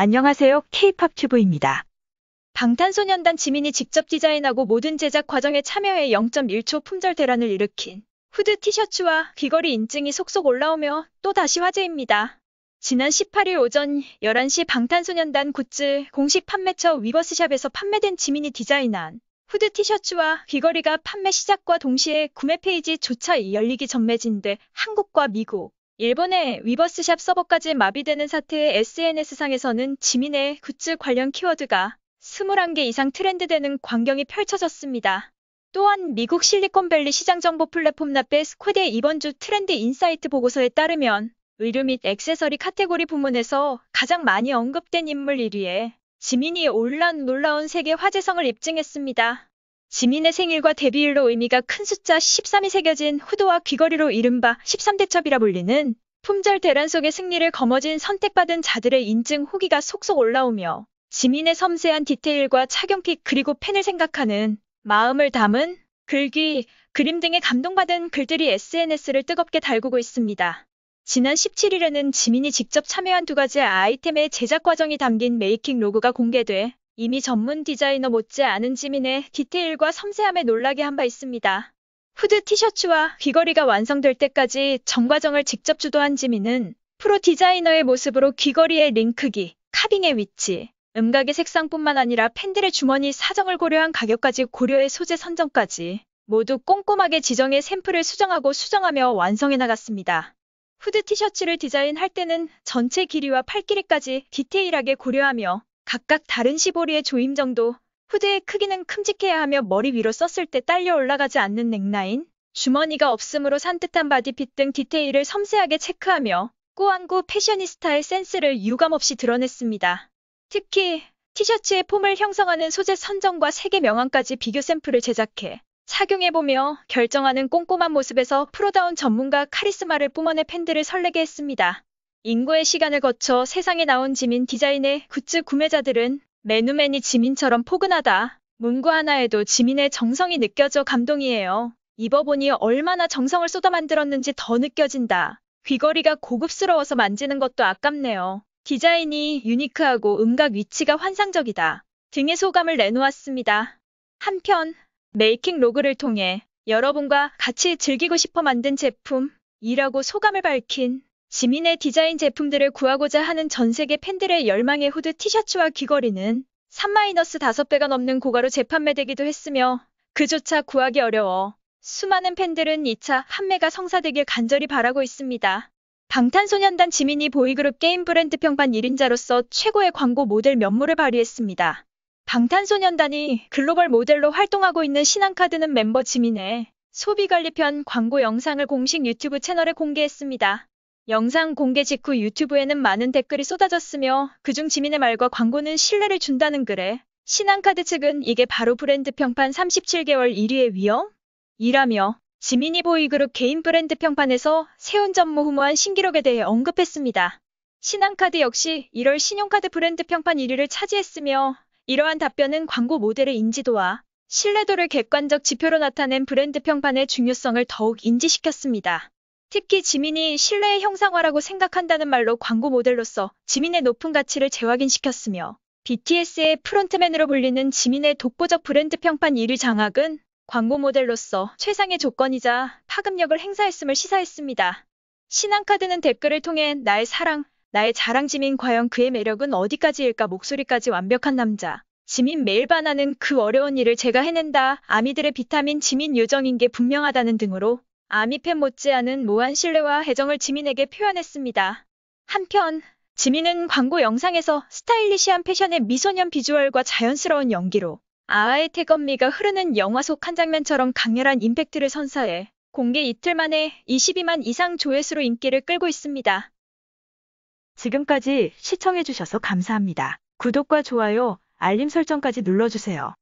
안녕하세요. 케이팝 튜브입니다. 방탄소년단 지민이 직접 디자인하고 모든 제작 과정에 참여해 0.1초 품절 대란을 일으킨 후드 티셔츠와 귀걸이 인증이 속속 올라오며 또 다시 화제입니다. 지난 18일 오전 11시 방탄소년단 굿즈 공식 판매처 위버스샵에서 판매된 지민이 디자인한 후드 티셔츠와 귀걸이가 판매 시작과 동시에 구매 페이지조차 열리기 전매진돼 한국과 미국, 일본의 위버스샵 서버까지 마비되는 사태의 SNS상에서는 지민의 굿즈 관련 키워드가 21개 이상 트렌드되는 광경이 펼쳐졌습니다. 또한 미국 실리콘밸리 시장 정보 플랫폼 나페 스쿼드의 이번 주 트렌드 인사이트 보고서에 따르면 의류 및 액세서리 카테고리 부문에서 가장 많이 언급된 인물 1위에 지민이 올란 놀라운 세계 화제성을 입증했습니다. 지민의 생일과 데뷔일로 의미가 큰 숫자 13이 새겨진 후드와 귀걸이로 이른바 13대첩이라 불리는 품절 대란 속의 승리를 거머쥔 선택받은 자들의 인증 후기가 속속 올라오며 지민의 섬세한 디테일과 착용킥 그리고 팬을 생각하는 마음을 담은 글귀, 그림 등의 감동받은 글들이 SNS를 뜨겁게 달구고 있습니다. 지난 17일에는 지민이 직접 참여한 두 가지 아이템의 제작 과정이 담긴 메이킹 로그가 공개돼 이미 전문 디자이너 못지않은 지민의 디테일과 섬세함에 놀라게 한 바 있습니다. 후드 티셔츠와 귀걸이가 완성될 때까지 전 과정을 직접 주도한 지민은 프로 디자이너의 모습으로 귀걸이의 링 크기, 카빙의 위치, 음각의 색상뿐만 아니라 팬들의 주머니 사정을 고려한 가격까지 고려해 소재 선정까지 모두 꼼꼼하게 지정해 샘플을 수정하고 수정하며 완성해 나갔습니다. 후드 티셔츠를 디자인할 때는 전체 길이와 팔 길이까지 디테일하게 고려하며 각각 다른 시보리의 조임 정도, 후드의 크기는 큼직해야 하며 머리 위로 썼을 때 딸려 올라가지 않는 넥라인, 주머니가 없으므로 산뜻한 바디핏 등 디테일을 섬세하게 체크하며 꾸안꾸 패셔니스타의 센스를 유감없이 드러냈습니다. 특히 티셔츠의 폼을 형성하는 소재 선정과 색의 명암까지 비교 샘플을 제작해 착용해보며 결정하는 꼼꼼한 모습에서 프로다운 전문가 카리스마를 뿜어내 팬들을 설레게 했습니다. 인고의 시간을 거쳐 세상에 나온 지민 디자인의 굿즈 구매자들은 메뉴맨이 지민처럼 포근하다. 문구 하나에도 지민의 정성이 느껴져 감동이에요. 입어보니 얼마나 정성을 쏟아 만들었는지 더 느껴진다. 귀걸이가 고급스러워서 만지는 것도 아깝네요. 디자인이 유니크하고 음각 위치가 환상적이다. 등의 소감을 내놓았습니다. 한편 메이킹 로그를 통해 여러분과 같이 즐기고 싶어 만든 제품이라고 소감을 밝힌 시민의 디자인 제품들을 구하고자 하는 전 세계 팬들의 열망의 후드 티셔츠와 귀걸이는 3-5배가 넘는 고가로 재판매되기도 했으며 그조차 구하기 어려워 수많은 팬들은 2차 판매가 성사되길 간절히 바라고 있습니다. 방탄소년단 지민이 보이그룹 게임 브랜드 평판 1인자로서 최고의 광고 모델 면모를 발휘했습니다. 방탄소년단이 글로벌 모델로 활동하고 있는 신한카드는 멤버 지민의 소비관리편 광고 영상을 공식 유튜브 채널에 공개했습니다. 영상 공개 직후 유튜브에는 많은 댓글이 쏟아졌으며 그중 지민의 말과 광고는 신뢰를 준다는 글에 신한카드 측은 이게 바로 브랜드 평판 37개월 1위의 위험? 이라며 지민이 보이그룹 개인 브랜드 평판에서 세운전무 후무한 신기록에 대해 언급했습니다. 신한카드 역시 1월 신용카드 브랜드 평판 1위를 차지했으며 이러한 답변은 광고 모델의 인지도와 신뢰도를 객관적 지표로 나타낸 브랜드 평판의 중요성을 더욱 인지시켰습니다. 특히 지민이 신뢰의 형상화라고 생각한다는 말로 광고 모델로서 지민의 높은 가치를 재확인시켰으며 BTS의 프론트맨으로 불리는 지민의 독보적 브랜드 평판 1위 장악은 광고 모델로서 최상의 조건이자 파급력을 행사했음을 시사했습니다. 신한카드는 댓글을 통해 나의 사랑, 나의 자랑 지민 과연 그의 매력은 어디까지일까 목소리까지 완벽한 남자. 지민 매일 반하는 그 어려운 일을 제가 해낸다. 아미들의 비타민 지민 요정인 게 분명하다는 등으로 아미팬 못지않은 모한 신뢰와 애정을 지민에게 표현했습니다. 한편 지민은 광고 영상에서 스타일리시한 패션의 미소년 비주얼과 자연스러운 연기로 아아의 태건미가 흐르는 영화 속 한 장면처럼 강렬한 임팩트를 선사해 공개 이틀 만에 22만 이상 조회수로 인기를 끌고 있습니다. 지금까지 시청해주셔서 감사합니다. 구독과 좋아요, 알림 설정까지 눌러주세요.